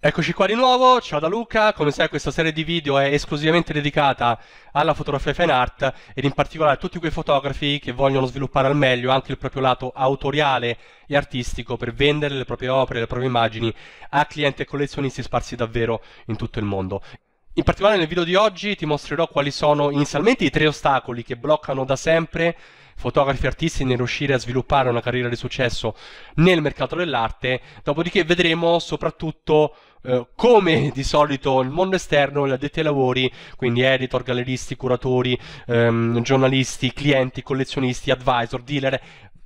Eccoci qua di nuovo, ciao da Luca, come sai questa serie di video è esclusivamente dedicata alla fotografia fine art ed in particolare a tutti quei fotografi che vogliono sviluppare al meglio anche il proprio lato autoriale e artistico per vendere le proprie opere, le proprie immagini a clienti e collezionisti sparsi davvero in tutto il mondo. In particolare nel video di oggi ti mostrerò quali sono inizialmente i tre ostacoli che bloccano da sempre fotografi e artisti nel riuscire a sviluppare una carriera di successo nel mercato dell'arte, dopodiché vedremo soprattutto eh, come di solito il mondo esterno, gli addetti ai lavori, quindi editor, galleristi, curatori, ehm, giornalisti, clienti, collezionisti, advisor, dealer,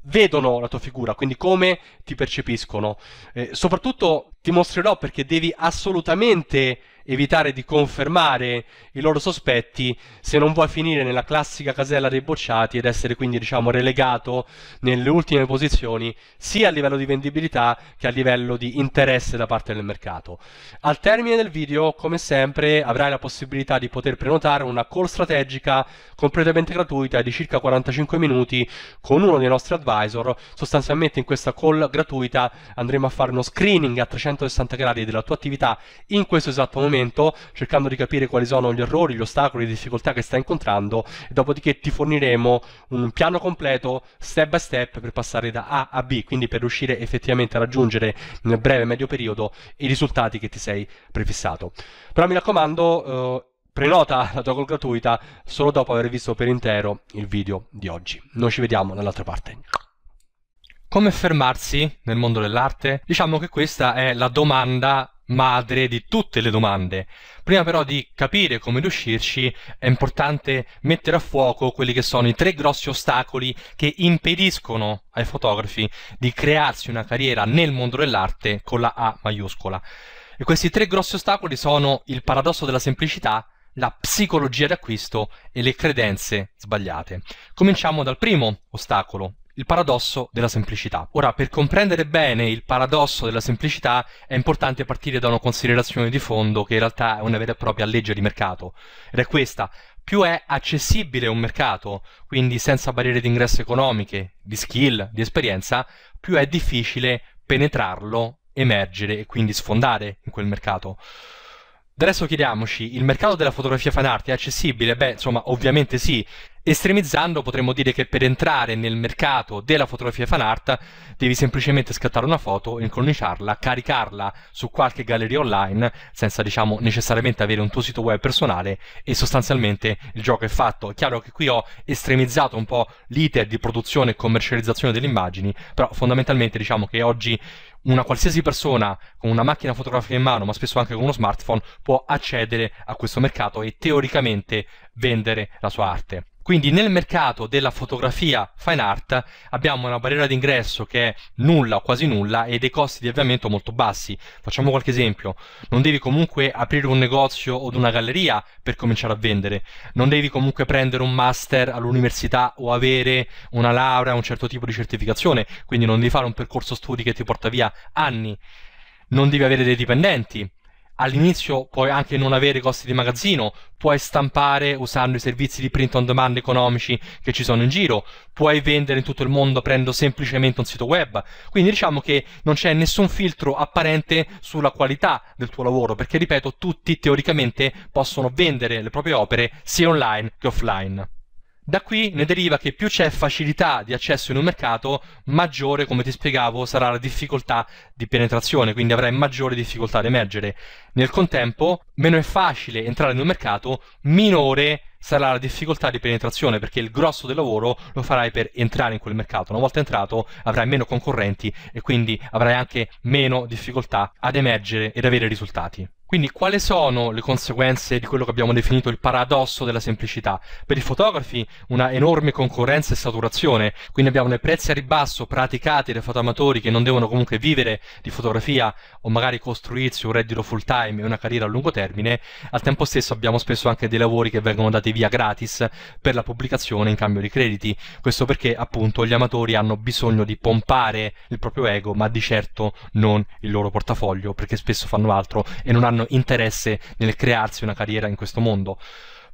vedono la tua figura, quindi come ti percepiscono. Eh, soprattutto ti mostrerò perché devi assolutamente evitare di confermare i loro sospetti se non vuoi finire nella classica casella dei bocciati ed essere quindi diciamo relegato nelle ultime posizioni sia a livello di vendibilità che a livello di interesse da parte del mercato. Al termine del video come sempre avrai la possibilità di poter prenotare una call strategica completamente gratuita di circa 45 minuti con uno dei nostri advisor. Sostanzialmente in questa call gratuita andremo a fare uno screening a 360 gradi della tua attività in questo esatto momento momento cercando di capire quali sono gli errori, gli ostacoli, le difficoltà che stai incontrando e dopodiché ti forniremo un piano completo step by step per passare da A a B, quindi per riuscire effettivamente a raggiungere nel breve e medio periodo i risultati che ti sei prefissato. Però mi raccomando, eh, prenota la tua call gratuita solo dopo aver visto per intero il video di oggi. Noi ci vediamo dall'altra parte. Come fermarsi nel mondo dell'arte? Diciamo che questa è la domanda madre di tutte le domande. Prima però di capire come riuscirci è importante mettere a fuoco quelli che sono i tre grossi ostacoli che impediscono ai fotografi di crearsi una carriera nel mondo dell'arte con la A maiuscola. E questi tre grossi ostacoli sono il paradosso della semplicità, la psicologia d'acquisto e le credenze sbagliate. Cominciamo dal primo ostacolo, il paradosso della semplicità. Ora, per comprendere bene il paradosso della semplicità è importante partire da una considerazione di fondo che in realtà è una vera e propria legge di mercato, ed è questa. Più è accessibile un mercato, quindi senza barriere di ingresso economiche, di skill, di esperienza, più è difficile penetrarlo, emergere e quindi sfondare in quel mercato. Adesso chiediamoci, il mercato della fotografia fan art è accessibile? Beh, insomma, ovviamente sì. Estremizzando potremmo dire che per entrare nel mercato della fotografia fan art devi semplicemente scattare una foto, incorniciarla, caricarla su qualche galleria online senza diciamo necessariamente avere un tuo sito web personale e sostanzialmente il gioco è fatto. È chiaro che qui ho estremizzato un po' l'iter di produzione e commercializzazione delle immagini, però fondamentalmente diciamo che oggi una qualsiasi persona con una macchina fotografica in mano, ma spesso anche con uno smartphone, può accedere a questo mercato e teoricamente vendere la sua arte. Quindi nel mercato della fotografia fine art abbiamo una barriera d'ingresso che è nulla o quasi nulla e dei costi di avviamento molto bassi. Facciamo qualche esempio. Non devi comunque aprire un negozio o una galleria per cominciare a vendere. Non devi comunque prendere un master all'università o avere una laurea, un certo tipo di certificazione. Quindi non devi fare un percorso studi che ti porta via anni. Non devi avere dei dipendenti All'inizio puoi anche non avere costi di magazzino, puoi stampare usando i servizi di print on demand economici che ci sono in giro, puoi vendere in tutto il mondo aprendo semplicemente un sito web. Quindi diciamo che non c'è nessun filtro apparente sulla qualità del tuo lavoro, perché ripeto, tutti teoricamente possono vendere le proprie opere sia online che offline. Da qui ne mm. deriva che più c'è facilità di accesso in un mercato, maggiore, come ti spiegavo, sarà la difficoltà di penetrazione, quindi avrai maggiore difficoltà ad emergere. Nel contempo, meno è facile entrare in un mercato, minore sarà la difficoltà di penetrazione, perché il grosso del lavoro lo farai per entrare in quel mercato. Una volta entrato avrai meno concorrenti e quindi avrai anche meno difficoltà ad emergere ed avere risultati. Quindi quali sono le conseguenze di quello che abbiamo definito il paradosso della semplicità? Per i fotografi una enorme concorrenza e saturazione, quindi abbiamo dei prezzi a ribasso praticati dai fotoamatori che non devono comunque vivere di fotografia o magari costruirsi un reddito full time e una carriera a lungo termine, al tempo stesso abbiamo spesso anche dei lavori che vengono dati via gratis per la pubblicazione in cambio di crediti, questo perché appunto gli amatori hanno bisogno di pompare il proprio ego ma di certo non il loro portafoglio perché spesso fanno altro e non hanno hanno interesse nel crearsi una carriera in questo mondo.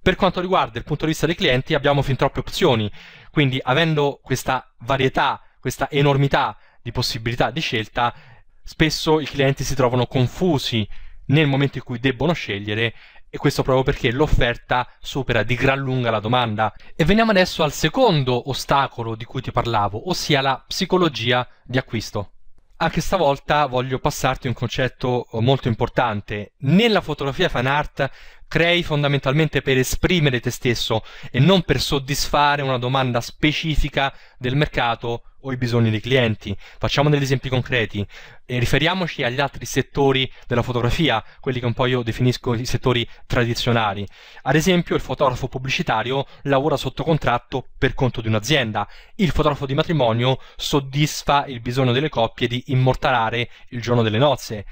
Per quanto riguarda il punto di vista dei clienti abbiamo fin troppe opzioni, quindi avendo questa varietà, questa enormità di possibilità di scelta, spesso i clienti si trovano confusi nel momento in cui debbono scegliere e questo proprio perché l'offerta supera di gran lunga la domanda. E veniamo adesso al secondo ostacolo di cui ti parlavo, ossia la psicologia di acquisto anche stavolta voglio passarti un concetto eh, molto importante. Nella fotografia fan art crei fondamentalmente per esprimere te stesso e non per soddisfare una domanda specifica del mercato o i bisogni dei clienti. Facciamo degli esempi concreti e riferiamoci agli altri settori della fotografia, quelli che un po' io definisco i settori tradizionali. Ad esempio, il fotografo pubblicitario lavora sotto contratto per conto di un'azienda. Il fotografo di matrimonio soddisfa il bisogno delle coppie di immortalare il giorno delle nozze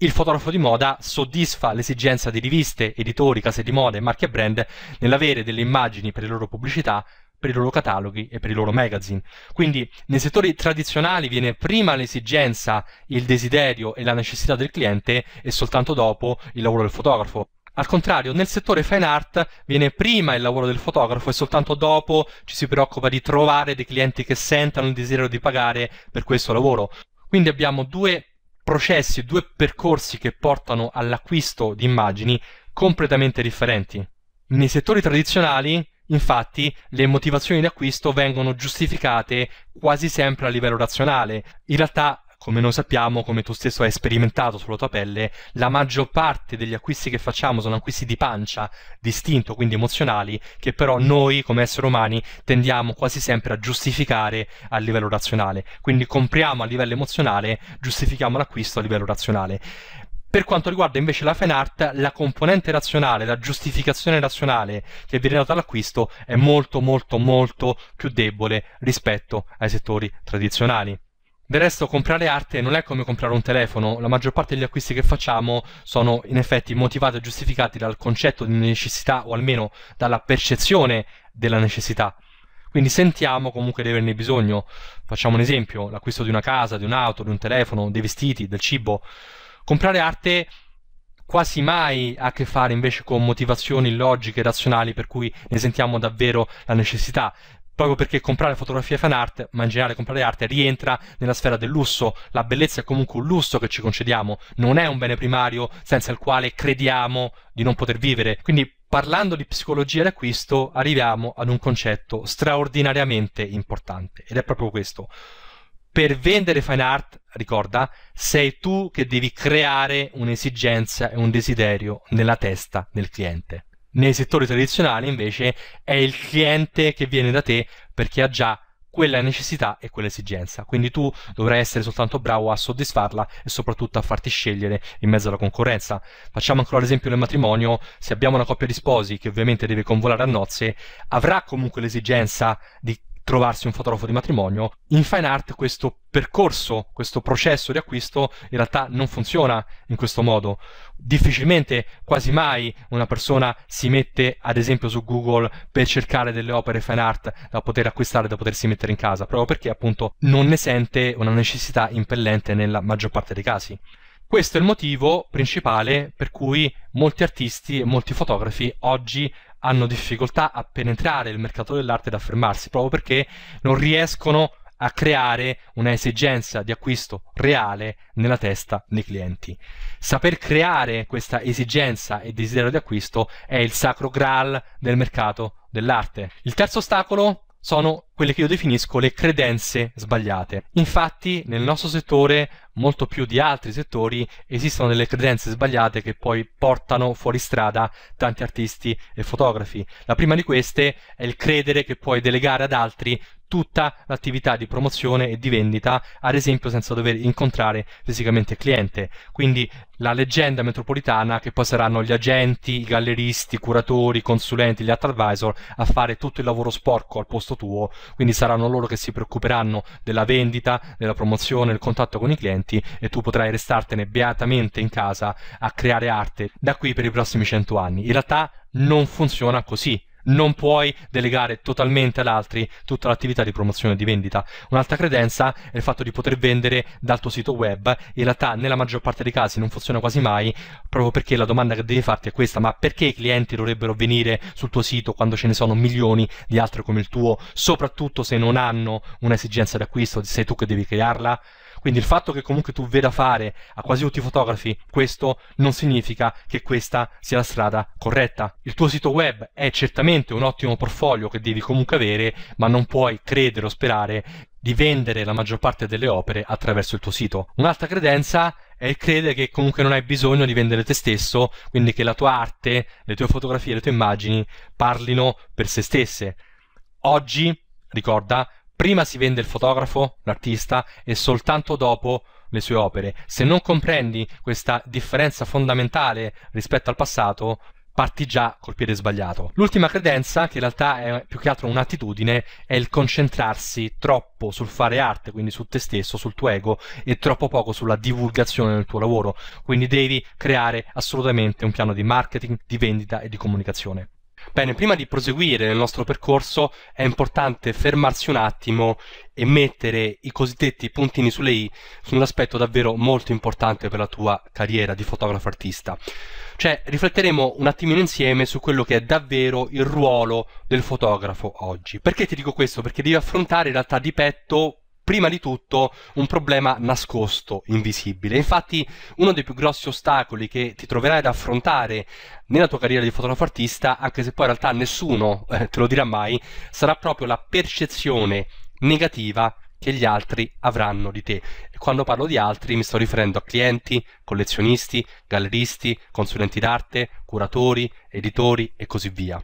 il fotografo di moda soddisfa l'esigenza di riviste, editori, case di moda e marche e brand nell'avere delle immagini per le loro pubblicità per i loro cataloghi e per i loro magazine. Quindi nei settori tradizionali viene prima l'esigenza, il desiderio e la necessità del cliente e soltanto dopo il lavoro del fotografo. Al contrario, nel settore fine art viene prima il lavoro del fotografo e soltanto dopo ci si preoccupa di trovare dei clienti che sentano il desiderio di pagare per questo lavoro. Quindi abbiamo due processi, due percorsi che portano all'acquisto di immagini completamente differenti. Nei settori tradizionali, infatti, le motivazioni di acquisto vengono giustificate quasi sempre a livello razionale. In realtà come noi sappiamo, come tu stesso hai sperimentato sulla tua pelle, la maggior parte degli acquisti che facciamo sono acquisti di pancia, distinto, quindi emozionali, che però noi come esseri umani tendiamo quasi sempre a giustificare a livello razionale. Quindi compriamo a livello emozionale, giustifichiamo l'acquisto a livello razionale. Per quanto riguarda invece la fan art, la componente razionale, la giustificazione razionale che viene data all'acquisto è molto molto molto più debole rispetto ai settori tradizionali. Del resto comprare arte non è come comprare un telefono, la maggior parte degli acquisti che facciamo sono in effetti motivati e giustificati dal concetto di necessità o almeno dalla percezione della necessità. Quindi sentiamo comunque di averne bisogno. Facciamo un esempio, l'acquisto di una casa, di un'auto, di un telefono, dei vestiti, del cibo. Comprare arte quasi mai ha a che fare invece con motivazioni logiche, e razionali, per cui ne sentiamo davvero la necessità proprio perché comprare fotografie fan art, ma in generale comprare arte, rientra nella sfera del lusso. La bellezza è comunque un lusso che ci concediamo, non è un bene primario senza il quale crediamo di non poter vivere. Quindi parlando di psicologia d'acquisto arriviamo ad un concetto straordinariamente importante ed è proprio questo. Per vendere fine art, ricorda, sei tu che devi creare un'esigenza e un desiderio nella testa del cliente. Nei settori tradizionali invece è il cliente che viene da te perché ha già quella necessità e quell'esigenza. Quindi tu dovrai essere soltanto bravo a soddisfarla e soprattutto a farti scegliere in mezzo alla concorrenza. Facciamo ancora l'esempio del matrimonio: se abbiamo una coppia di sposi che ovviamente deve convolare a nozze, avrà comunque l'esigenza di trovarsi un fotografo di matrimonio. In fine art questo percorso, questo processo di acquisto in realtà non funziona in questo modo. Difficilmente, quasi mai, una persona si mette ad esempio su Google per cercare delle opere fine art da poter acquistare, da potersi mettere in casa, proprio perché appunto non ne sente una necessità impellente nella maggior parte dei casi. Questo è il motivo principale per cui molti artisti e molti fotografi oggi hanno difficoltà a penetrare il mercato dell'arte ed affermarsi, proprio perché non riescono a creare una esigenza di acquisto reale nella testa dei clienti. Saper creare questa esigenza e desiderio di acquisto è il sacro graal del mercato dell'arte. Il terzo ostacolo sono quelle che io definisco le credenze sbagliate. Infatti nel nostro settore, molto più di altri settori, esistono delle credenze sbagliate che poi portano fuori strada tanti artisti e fotografi. La prima di queste è il credere che puoi delegare ad altri tutta l'attività di promozione e di vendita, ad esempio senza dover incontrare fisicamente il cliente. Quindi la leggenda metropolitana che poi saranno gli agenti, i galleristi, i curatori, i consulenti, gli art advisor a fare tutto il lavoro sporco al posto tuo quindi saranno loro che si preoccuperanno della vendita, della promozione, del contatto con i clienti e tu potrai restartene beatamente in casa a creare arte da qui per i prossimi 100 anni. In realtà non funziona così non puoi delegare totalmente ad altri tutta l'attività di promozione e di vendita. Un'altra credenza è il fatto di poter vendere dal tuo sito web, in realtà nella maggior parte dei casi non funziona quasi mai, proprio perché la domanda che devi farti è questa, ma perché i clienti dovrebbero venire sul tuo sito quando ce ne sono milioni di altri come il tuo, soprattutto se non hanno un'esigenza d'acquisto, sei tu che devi crearla? Quindi il fatto che comunque tu veda fare a quasi tutti i fotografi questo non significa che questa sia la strada corretta. Il tuo sito web è certamente un ottimo portfolio che devi comunque avere, ma non puoi credere o sperare di vendere la maggior parte delle opere attraverso il tuo sito. Un'altra credenza è il credere che comunque non hai bisogno di vendere te stesso, quindi che la tua arte, le tue fotografie, le tue immagini parlino per se stesse. Oggi, ricorda, Prima si vende il fotografo, l'artista, e soltanto dopo le sue opere. Se non comprendi questa differenza fondamentale rispetto al passato, parti già col piede sbagliato. L'ultima credenza, che in realtà è più che altro un'attitudine, è il concentrarsi troppo sul fare arte, quindi su te stesso, sul tuo ego, e troppo poco sulla divulgazione del tuo lavoro. Quindi devi creare assolutamente un piano di marketing, di vendita e di comunicazione. Bene, prima di proseguire nel nostro percorso è importante fermarsi un attimo e mettere i cosiddetti puntini sulle i su un aspetto davvero molto importante per la tua carriera di fotografo artista. Cioè, rifletteremo un attimino insieme su quello che è davvero il ruolo del fotografo oggi. Perché ti dico questo? Perché devi affrontare in realtà di petto prima di tutto un problema nascosto, invisibile. Infatti uno dei più grossi ostacoli che ti troverai ad affrontare nella tua carriera di fotografo artista, anche se poi in realtà nessuno eh, te lo dirà mai, sarà proprio la percezione negativa che gli altri avranno di te. E quando parlo di altri mi sto riferendo a clienti, collezionisti, galleristi, consulenti d'arte, curatori, editori e così via.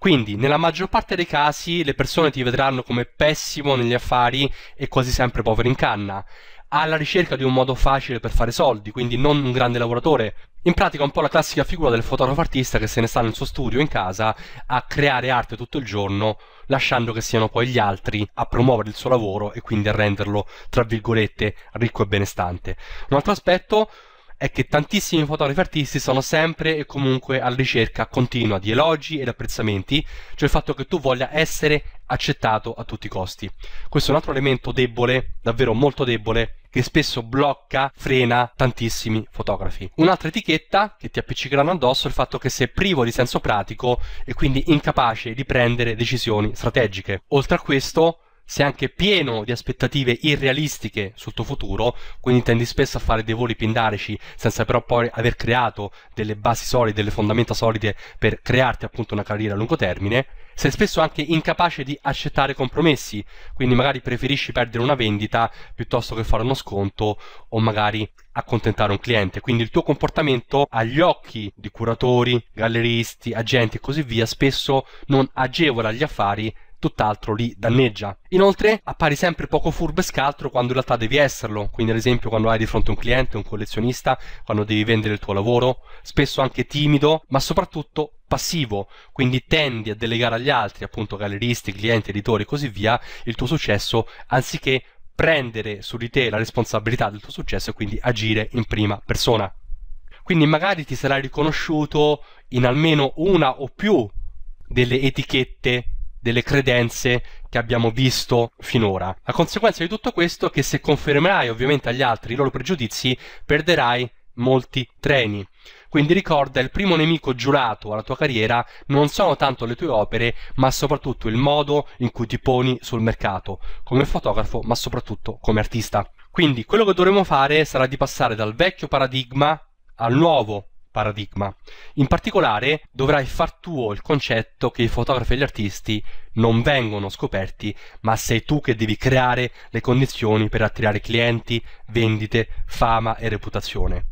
Quindi, nella maggior parte dei casi, le persone ti vedranno come pessimo negli affari e quasi sempre povero in canna, alla ricerca di un modo facile per fare soldi, quindi non un grande lavoratore. In pratica un po' la classica figura del fotografo artista che se ne sta nel suo studio in casa a creare arte tutto il giorno, lasciando che siano poi gli altri a promuovere il suo lavoro e quindi a renderlo, tra virgolette, ricco e benestante. Un altro aspetto è che tantissimi fotografi artisti sono sempre e comunque alla ricerca continua di elogi ed apprezzamenti, cioè il fatto che tu voglia essere accettato a tutti i costi. Questo è un altro elemento debole, davvero molto debole, che spesso blocca, frena tantissimi fotografi. Un'altra etichetta che ti appiccicheranno addosso è il fatto che sei privo di senso pratico e quindi incapace di prendere decisioni strategiche. Oltre a questo, sei anche pieno di aspettative irrealistiche sul tuo futuro, quindi tendi spesso a fare dei voli pindarici senza però poi aver creato delle basi solide, delle fondamenta solide per crearti appunto una carriera a lungo termine. Sei spesso anche incapace di accettare compromessi, quindi magari preferisci perdere una vendita piuttosto che fare uno sconto o magari accontentare un cliente. Quindi il tuo comportamento agli occhi di curatori, galleristi, agenti e così via spesso non agevola gli affari tutt'altro li danneggia. Inoltre appari sempre poco furbo e scaltro quando in realtà devi esserlo, quindi ad esempio quando hai di fronte un cliente, un collezionista, quando devi vendere il tuo lavoro, spesso anche timido, ma soprattutto passivo, quindi tendi a delegare agli altri, appunto galleristi, clienti, editori e così via, il tuo successo anziché prendere su di te la responsabilità del tuo successo e quindi agire in prima persona. Quindi magari ti sarai riconosciuto in almeno una o più delle etichette delle credenze che abbiamo visto finora. La conseguenza di tutto questo è che se confermerai ovviamente agli altri i loro pregiudizi, perderai molti treni. Quindi ricorda il primo nemico giurato alla tua carriera non sono tanto le tue opere, ma soprattutto il modo in cui ti poni sul mercato, come fotografo, ma soprattutto come artista. Quindi quello che dovremo fare sarà di passare dal vecchio paradigma al nuovo paradigma. In particolare dovrai far tuo il concetto che i fotografi e gli artisti non vengono scoperti, ma sei tu che devi creare le condizioni per attirare clienti, vendite, fama e reputazione.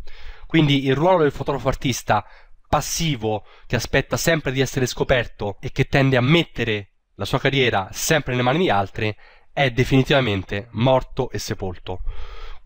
Quindi il ruolo del fotografo artista passivo che aspetta sempre di essere scoperto e che tende a mettere la sua carriera sempre nelle mani di altri è definitivamente morto e sepolto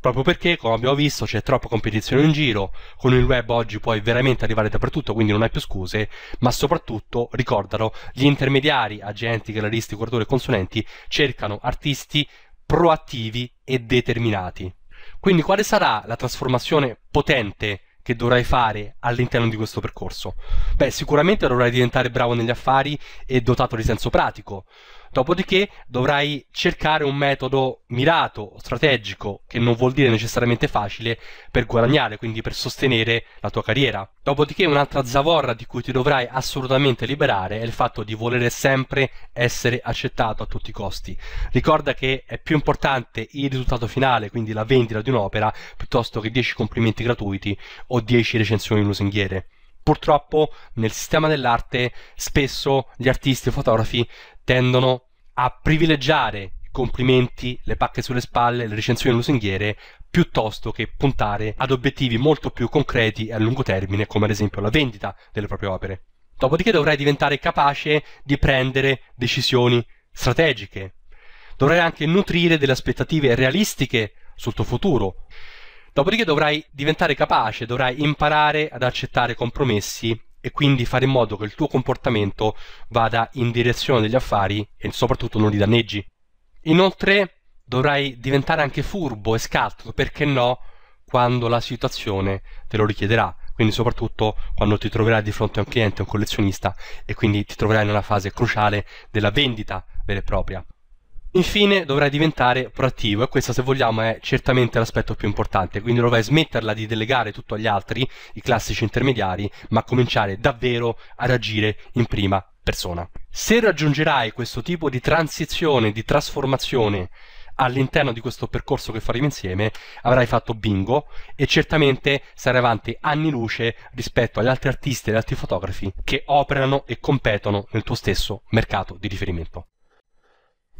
proprio perché, come abbiamo visto, c'è troppa competizione in giro, con il web oggi puoi veramente arrivare dappertutto, quindi non hai più scuse, ma soprattutto, ricordalo, gli intermediari, agenti, galleristi, curatori e consulenti cercano artisti proattivi e determinati. Quindi quale sarà la trasformazione potente che dovrai fare all'interno di questo percorso? Beh, sicuramente dovrai diventare bravo negli affari e dotato di senso pratico. Dopodiché dovrai cercare un metodo mirato, strategico, che non vuol dire necessariamente facile, per guadagnare, quindi per sostenere la tua carriera. Dopodiché un'altra zavorra di cui ti dovrai assolutamente liberare è il fatto di volere sempre essere accettato a tutti i costi. Ricorda che è più importante il risultato finale, quindi la vendita di un'opera, piuttosto che 10 complimenti gratuiti o 10 recensioni lusinghiere purtroppo nel sistema dell'arte spesso gli artisti e fotografi tendono a privilegiare i complimenti, le pacche sulle spalle, le recensioni lusinghiere piuttosto che puntare ad obiettivi molto più concreti e a lungo termine come ad esempio la vendita delle proprie opere. Dopodiché dovrai diventare capace di prendere decisioni strategiche. Dovrai anche nutrire delle aspettative realistiche sul tuo futuro. Dopodiché dovrai diventare capace, dovrai imparare ad accettare compromessi e quindi fare in modo che il tuo comportamento vada in direzione degli affari e soprattutto non li danneggi. Inoltre dovrai diventare anche furbo e scaltro, perché no, quando la situazione te lo richiederà quindi soprattutto quando ti troverai di fronte a un cliente, un collezionista e quindi ti troverai in una fase cruciale della vendita vera e propria. Infine dovrai diventare proattivo e questo se vogliamo è certamente l'aspetto più importante, quindi dovrai smetterla di delegare tutto agli altri, i classici intermediari, ma cominciare davvero ad agire in prima persona. Se raggiungerai questo tipo di transizione, di trasformazione all'interno di questo percorso che faremo insieme, avrai fatto bingo e certamente sarai avanti anni luce rispetto agli altri artisti e agli altri fotografi che operano e competono nel tuo stesso mercato di riferimento.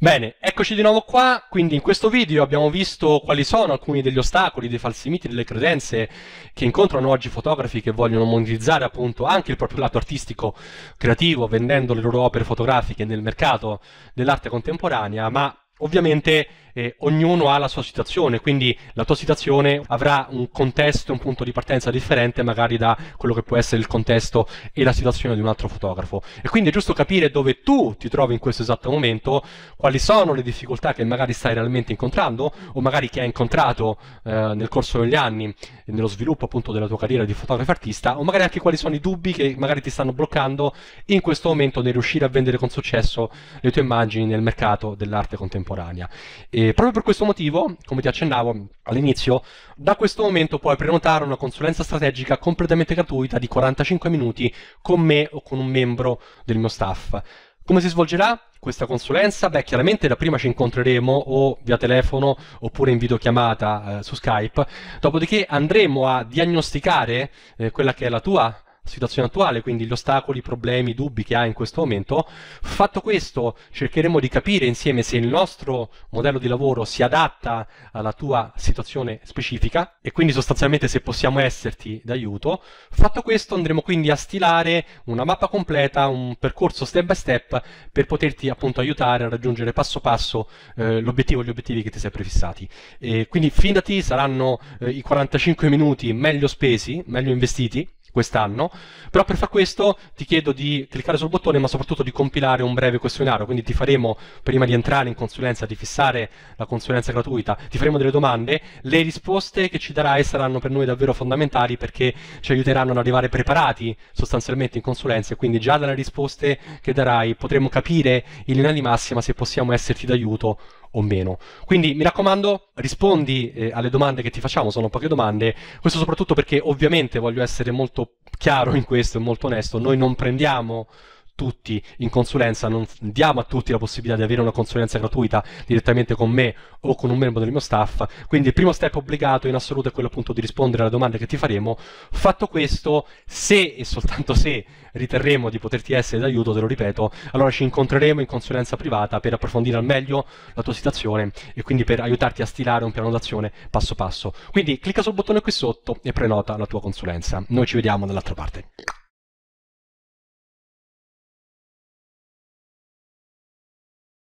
Bene, eccoci di nuovo qua, quindi in questo video abbiamo visto quali sono alcuni degli ostacoli, dei falsi miti, delle credenze che incontrano oggi fotografi che vogliono monetizzare appunto anche il proprio lato artistico, creativo, vendendo le loro opere fotografiche nel mercato dell'arte contemporanea, ma Ovviamente eh, ognuno ha la sua situazione, quindi la tua situazione avrà un contesto, un punto di partenza differente magari da quello che può essere il contesto e la situazione di un altro fotografo. E quindi è giusto capire dove tu ti trovi in questo esatto momento, quali sono le difficoltà che magari stai realmente incontrando o magari che hai incontrato eh, nel corso degli anni nello sviluppo appunto della tua carriera di fotografo artista o magari anche quali sono i dubbi che magari ti stanno bloccando in questo momento nel riuscire a vendere con successo le tue immagini nel mercato dell'arte contemporanea contemporanea. E proprio per questo motivo, come ti accennavo all'inizio, da questo momento puoi prenotare una consulenza strategica completamente gratuita di 45 minuti con me o con un membro del mio staff. Come si svolgerà questa consulenza? Beh, chiaramente la prima ci incontreremo o via telefono oppure in videochiamata eh, su Skype, dopodiché andremo a diagnosticare eh, quella che è la tua situazione attuale, quindi gli ostacoli, i problemi, i dubbi che ha in questo momento. Fatto questo, cercheremo di capire insieme se il nostro modello di lavoro si adatta alla tua situazione specifica e quindi sostanzialmente se possiamo esserti d'aiuto. Fatto questo, andremo quindi a stilare una mappa completa, un percorso step by step per poterti appunto aiutare a raggiungere passo passo eh, l'obiettivo, gli obiettivi che ti sei prefissati. E quindi fidati, saranno eh, i 45 minuti meglio spesi, meglio investiti quest'anno, però per far questo ti chiedo di cliccare sul bottone ma soprattutto di compilare un breve questionario, quindi ti faremo prima di entrare in consulenza, di fissare la consulenza gratuita, ti faremo delle domande, le risposte che ci darai saranno per noi davvero fondamentali perché ci aiuteranno ad arrivare preparati sostanzialmente in consulenza e quindi già dalle risposte che darai potremo capire in linea di massima se possiamo esserti d'aiuto o meno. Quindi mi raccomando, rispondi eh, alle domande che ti facciamo, sono poche domande, questo soprattutto perché ovviamente voglio essere molto chiaro in questo e molto onesto, noi non prendiamo tutti in consulenza, non diamo a tutti la possibilità di avere una consulenza gratuita direttamente con me o con un membro del mio staff, quindi il primo step obbligato in assoluto è quello appunto di rispondere alle domande che ti faremo. Fatto questo, se e soltanto se riterremo di poterti essere d'aiuto, te lo ripeto, allora ci incontreremo in consulenza privata per approfondire al meglio la tua situazione e quindi per aiutarti a stilare un piano d'azione passo passo. Quindi clicca sul bottone qui sotto e prenota la tua consulenza. Noi ci vediamo dall'altra parte.